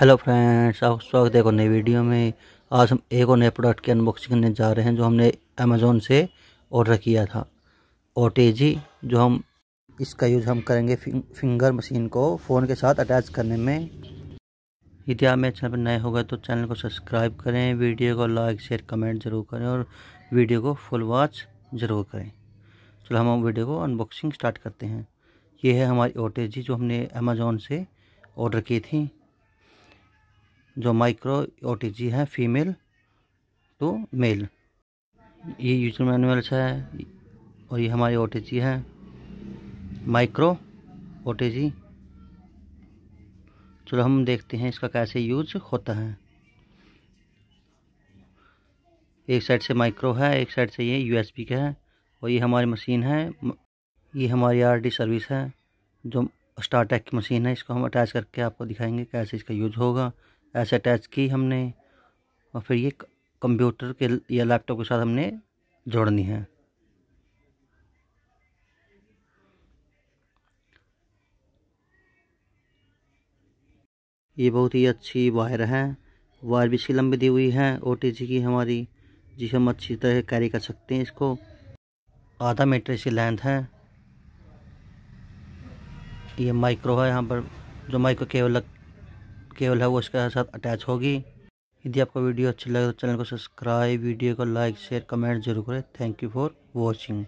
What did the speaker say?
hello friends आप स्वागत है एक और नई वीडियो में आज हम एक और नए प्रोडक्ट की अनबॉक्सिंग करने जा रहे हैं जो हमने अमेज़ोन से ऑर्डर किया था ओ जो हम इसका यूज़ हम करेंगे फिंग, फिंगर मशीन को फ़ोन के साथ अटैच करने में यदि आप मेरे चैनल पर नए हो गए तो चैनल को सब्सक्राइब करें वीडियो को लाइक शेयर कमेंट ज़रूर करें और वीडियो को फुल वॉच ज़रूर करें चलो हम वीडियो को अनबॉक्सिंग स्टार्ट करते हैं ये है हमारी ओ जो हमने अमेज़ोन से ऑर्डर की थी जो माइक्रो ओ है फीमेल टू मेल ये यूजर मैनुअल अच्छा है और ये हमारी ओ टी है माइक्रो ओ चलो हम देखते हैं इसका कैसे यूज होता है एक साइड से माइक्रो है एक साइड से ये यूएसबी का है और ये हमारी मशीन है ये हमारी आरडी सर्विस है जो स्टारटेक की मशीन है इसको हम अटैच करके आपको दिखाएंगे कैसे इसका यूज होगा ऐसे अटैच की हमने और फिर ये कंप्यूटर के या लैपटॉप के साथ हमने जोड़नी है ये बहुत ही अच्छी वायर है वायर भी इसकी लंबी दी हुई है ओ की हमारी जिसे हम अच्छी तरह कैरी कर सकते हैं इसको आधा मीटर इसकी लेंथ है ये माइक्रो है यहाँ पर जो माइक्रो केवल लग केबल है वो इसके साथ अटैच होगी यदि आपको वीडियो अच्छी लगे तो चैनल को सब्सक्राइब वीडियो को लाइक शेयर कमेंट जरूर करें थैंक यू फॉर वॉचिंग